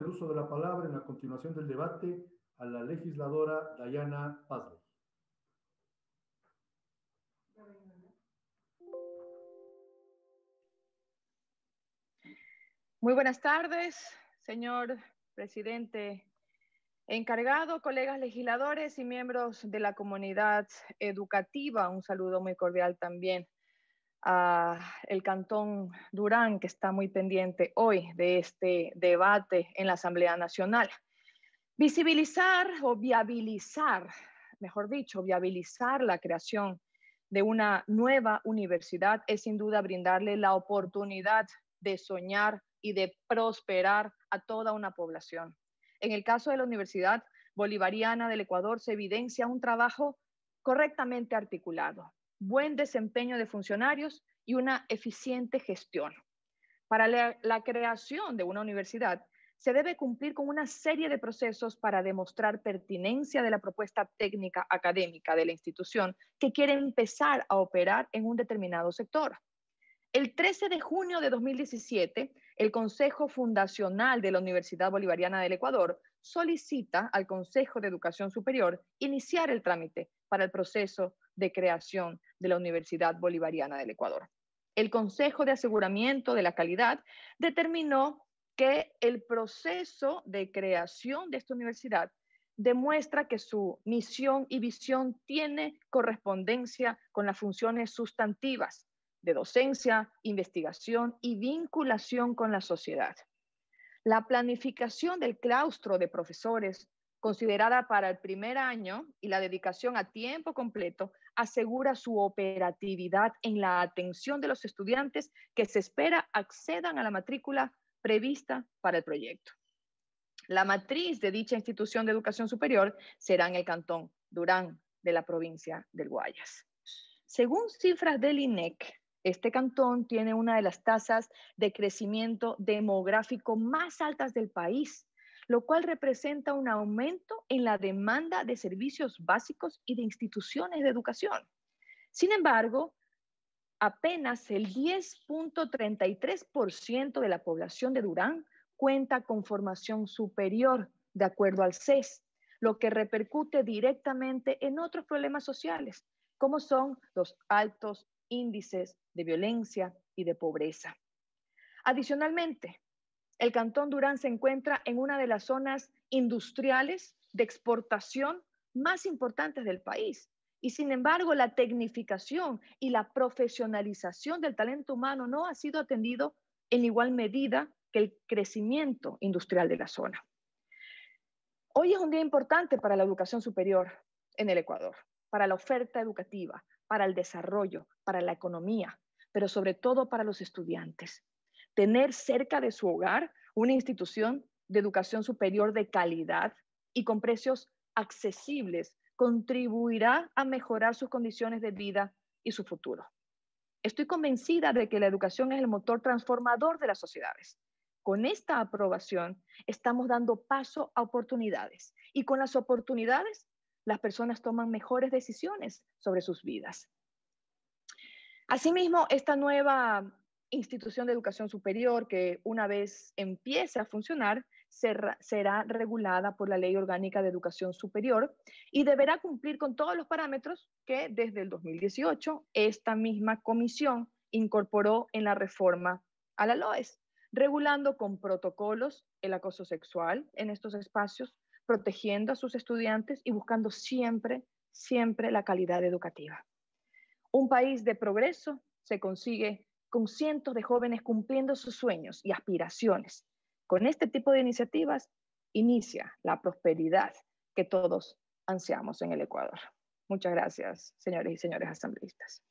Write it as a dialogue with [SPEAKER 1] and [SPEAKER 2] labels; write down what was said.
[SPEAKER 1] el uso de la palabra en la continuación del debate a la legisladora Dayana Pazley. Muy buenas tardes, señor presidente encargado, colegas legisladores y miembros de la comunidad educativa. Un saludo muy cordial también a el Cantón Durán, que está muy pendiente hoy de este debate en la Asamblea Nacional. Visibilizar o viabilizar, mejor dicho, viabilizar la creación de una nueva universidad es sin duda brindarle la oportunidad de soñar y de prosperar a toda una población. En el caso de la Universidad Bolivariana del Ecuador se evidencia un trabajo correctamente articulado, buen desempeño de funcionarios y una eficiente gestión. Para la, creación de una universidad se debe cumplir con una serie de procesos para demostrar pertinencia de la propuesta técnica académica de la institución que quiere empezar a operar en un determinado sector. El 13 de junio de 2017, el Consejo Fundacional de la Universidad Bolivariana del Ecuador solicita al Consejo de Educación Superior iniciar el trámite para el proceso de creación de la Universidad Bolivariana del Ecuador. El Consejo de Aseguramiento de la Calidad determinó que el proceso de creación de esta universidad demuestra que su misión y visión tiene correspondencia con las funciones sustantivas de docencia, investigación y vinculación con la sociedad. La planificación del claustro de profesores considerada para el primer año y la dedicación a tiempo completo asegura su operatividad en la atención de los estudiantes que se espera accedan a la matrícula prevista para el proyecto. La matriz de dicha institución de educación superior será en el Cantón Durán de la provincia del Guayas. Según cifras del INEC, este cantón tiene una de las tasas de crecimiento demográfico más altas del país, lo cual representa un aumento en la demanda de servicios básicos y de instituciones de educación. Sin embargo, apenas el 10.33% de la población de Durán cuenta con formación superior, de acuerdo al CES, lo que repercute directamente en otros problemas sociales, como son los altos índices de violencia y de pobreza. Adicionalmente, el Cantón Durán se encuentra en una de las zonas industriales de exportación más importantes del país. Y sin embargo, la tecnificación y la profesionalización del talento humano no ha sido atendido en igual medida que el crecimiento industrial de la zona. Hoy es un día importante para la educación superior en el Ecuador, para la oferta educativa, para el desarrollo, para la economía, pero sobre todo para los estudiantes tener cerca de su hogar una institución de educación superior de calidad y con precios accesibles contribuirá a mejorar sus condiciones de vida y su futuro. Estoy convencida de que la educación es el motor transformador de las sociedades. Con esta aprobación estamos dando paso a oportunidades y con las oportunidades las personas toman mejores decisiones sobre sus vidas. Asimismo, esta nueva institución de educación superior que una vez empiece a funcionar será, regulada por la Ley Orgánica de Educación Superior y deberá cumplir con todos los parámetros que desde el 2018 esta misma comisión incorporó en la reforma a la LOES, regulando con protocolos el acoso sexual en estos espacios, protegiendo a sus estudiantes y buscando siempre, siempre la calidad educativa. Un país de progreso se consigue con cientos de jóvenes cumpliendo sus sueños y aspiraciones. Con este tipo de iniciativas inicia la prosperidad que todos ansiamos en el Ecuador. Muchas gracias, señores y señores asambleístas.